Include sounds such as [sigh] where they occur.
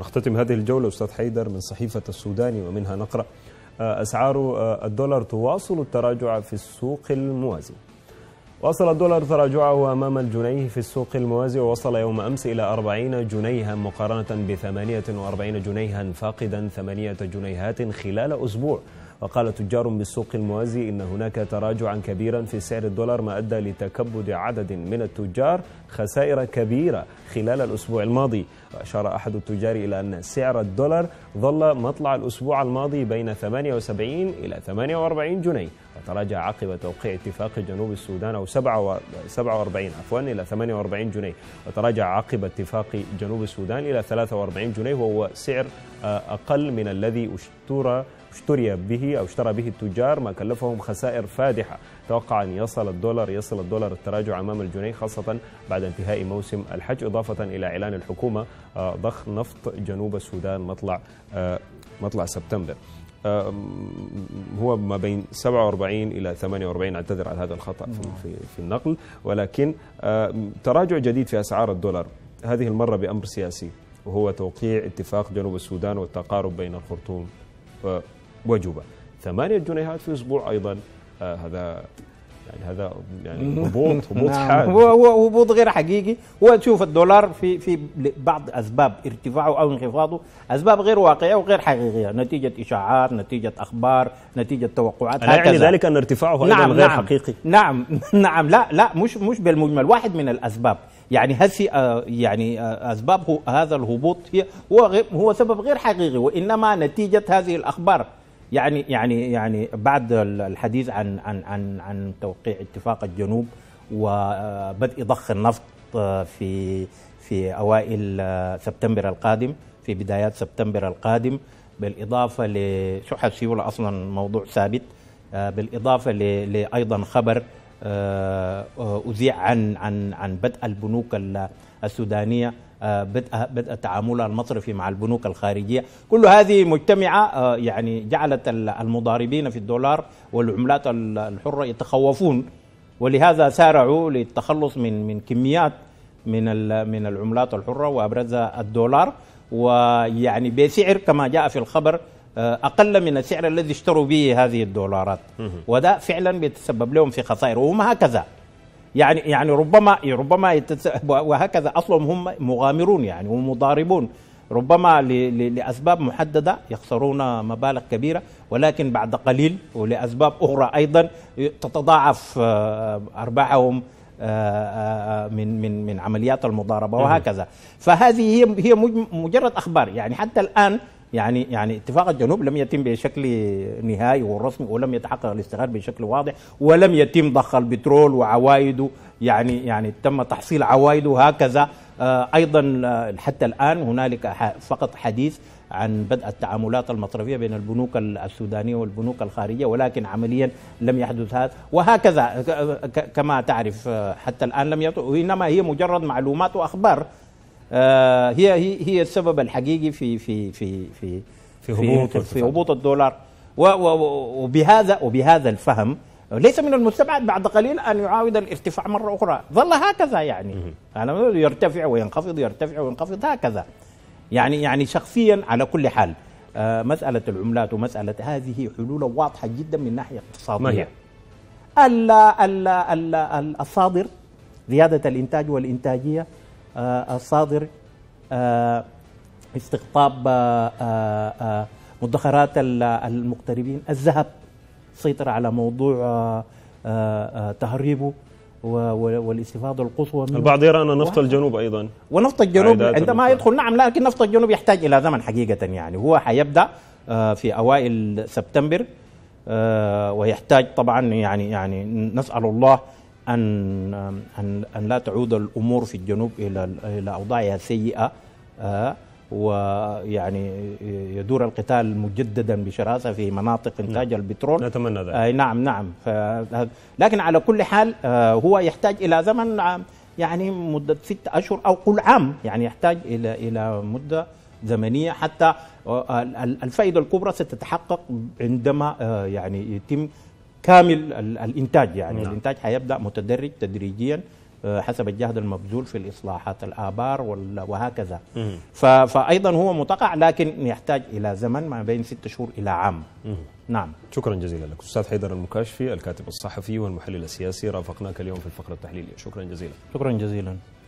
نختتم هذه الجولة أستاذ حيدر من صحيفة السوداني ومنها نقرأ آه، أسعار آه، الدولار تواصل التراجع في السوق الموازي واصل الدولار تراجعه أمام الجنيه في السوق الموازي ووصل يوم أمس إلى 40 جنيها مقارنة ب 48 جنيها فاقدا ثمانية جنيهات خلال أسبوع وقال تجار بالسوق الموازي إن هناك تراجعا كبيرا في سعر الدولار ما أدى لتكبد عدد من التجار خسائر كبيرة خلال الأسبوع الماضي وأشار أحد التجار إلى أن سعر الدولار ظل مطلع الأسبوع الماضي بين 78 إلى 48 جنيه وتراجع عقب توقيع اتفاق جنوب السودان أو 47 عفوا إلى 48 جنيه وتراجع عقب اتفاق جنوب السودان إلى 43 جنيه وهو سعر آه، أقل من الذي اشترى اشتري به أو اشترى به التجار ما كلفهم خسائر فادحة توقع أن يصل الدولار يصل الدولار التراجع أمام الجنيه خاصة بعد انتهاء موسم الحج إضافة إلى إعلان الحكومة آه، ضخ نفط جنوب السودان مطلع آه، مطلع سبتمبر آه، هو ما بين 47 إلى 48 أعتذر على هذا الخطأ في, في النقل ولكن تراجع جديد في أسعار الدولار هذه المرة بأمر سياسي وهو توقيع اتفاق جنوب السودان والتقارب بين الخرطوم وجبة ثمانية جنيهات في أسبوع أيضا آه هذا يعني هذا يعني هبوط [laughs] هبوط نعم، حاد هو هبوط غير حقيقي وتشوف الدولار في في بعض اسباب ارتفاعه او انخفاضه اسباب غير واقعيه وغير حقيقيه نتيجه اشاعات نتيجه اخبار نتيجه توقعات هل يعني ذلك ان ارتفاعه ايضا نعم غير نعم حقيقي نعم [laughs] نعم لا لا مش مش بالمجمل واحد من الاسباب يعني هسي آه، يعني آه، اسباب هذا الهبوط هي هو هو سبب غير حقيقي وانما نتيجه هذه الاخبار يعني يعني يعني بعد الحديث عن عن عن عن توقيع اتفاق الجنوب وبدء آه، ضخ النفط آه، في في اوائل آه، سبتمبر القادم في بدايات سبتمبر القادم بالاضافه لشح السيوله اصلا موضوع ثابت بالاضافه لايضا خبر اذيع عن عن عن بدء البنوك السودانيه آه، بدء بدء تعاملها المصرفي مع البنوك الخارجيه، كل هذه مجتمعه آه، يعني جعلت المضاربين في الدولار والعملات الحره يتخوفون ولهذا سارعوا للتخلص من من كميات من من العملات الحره وابرزها الدولار ويعني بسعر كما جاء في الخبر آه، اقل من السعر الذي اشتروا به هذه الدولارات وده فعلا بيتسبب لهم في خسائر وهم هكذا يعني يعني ربما ربما وهكذا اصلهم هم مغامرون يعني ومضاربون ربما لاسباب محدده يخسرون مبالغ كبيره ولكن بعد قليل ولاسباب اخرى ايضا تتضاعف آه، ارباحهم آه، آه، من من من عمليات المضاربه وهكذا فهذه هي هي مجرد اخبار يعني حتى الان يعني يعني اتفاق الجنوب لم يتم بشكل نهائي ورسمي ولم يتحقق الاستقرار بشكل واضح ولم يتم ضخ البترول وعوائده يعني يعني تم تحصيل عوائده هكذا آه، ايضا آه، حتى الان هنالك فقط حديث عن بدء التعاملات المصرفيه بين البنوك السودانيه والبنوك الخارجيه ولكن عمليا لم يحدث هذا وهكذا كما تعرف آه، حتى الان لم يطلع انما هي مجرد معلومات واخبار آه، هي هي السبب الحقيقي في في في في في هبوط في, في هبوط الدولار وبهذا وبهذا الفهم ليس من المستبعد بعد قليل ان يعاود الارتفاع مره اخرى ظل هكذا يعني انا يرتفع وينخفض يرتفع وينخفض هكذا يعني يعني شخصيا على كل حال آه، مساله العملات ومساله هذه حلول واضحه جدا من ناحيه اقتصاديه ما هي؟ الا الا الا الصادر زياده الانتاج والانتاجيه آه، الصادر آه، استقطاب آه، مدخرات المغتربين الذهب سيطر على موضوع تهريبه والاستفاده القصوى منه البعض يرى ان نفط الجنوب ايضا ونفط الجنوب عندما يدخل نعم لكن نفط الجنوب يحتاج الى زمن حقيقه يعني هو حيبدا في اوائل سبتمبر ويحتاج طبعا يعني يعني نسال الله أن أن أن لا تعود الأمور في الجنوب إلى إلى أوضاعها السيئة آه، ويعني يدور القتال مجددا بشراسة في مناطق إنتاج نعم. البترول نتمنى ذلك آه نعم نعم لكن على كل حال آه هو يحتاج إلى زمن آه، يعني مدة ست أشهر أو قل عام يعني يحتاج إلى إلى مدة زمنية حتى آه، الفائدة الكبرى ستتحقق عندما يعني يتم كامل الانتاج يعني نعم. الانتاج حيبدا متدرج تدريجيا آه، حسب الجهد المبذول في الاصلاحات الابار وهكذا فايضا هو متقع لكن يحتاج الى زمن ما بين ست شهور الى عام مم. نعم شكرا جزيلا لك استاذ حيدر المكاشفي الكاتب الصحفي والمحلل السياسي رافقناك اليوم في الفقره التحليليه شكرا جزيلا شكرا جزيلا